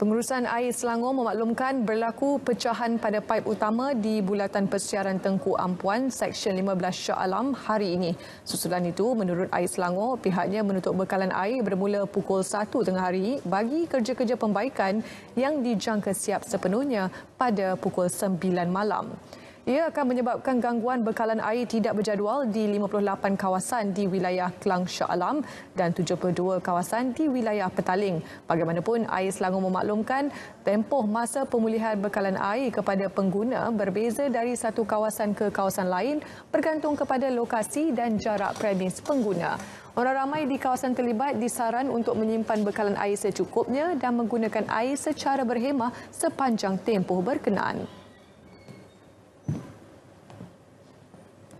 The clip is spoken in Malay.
Pengurusan Air Selangor memaklumkan berlaku pecahan pada paip utama di bulatan persiaran Tengku Ampuan Seksyen 15 Shah Alam hari ini. Susulan itu, menurut Air Selangor, pihaknya menutup bekalan air bermula pukul 1 tengah hari bagi kerja-kerja pembaikan yang dijangka siap sepenuhnya pada pukul 9 malam. Ia akan menyebabkan gangguan bekalan air tidak berjadual di 58 kawasan di wilayah Kelang Shah Alam dan 72 kawasan di wilayah Petaling. Bagaimanapun, Air Selangor memaklumkan tempoh masa pemulihan bekalan air kepada pengguna berbeza dari satu kawasan ke kawasan lain bergantung kepada lokasi dan jarak premis pengguna. Orang ramai di kawasan terlibat disaran untuk menyimpan bekalan air secukupnya dan menggunakan air secara berhemah sepanjang tempoh berkenaan.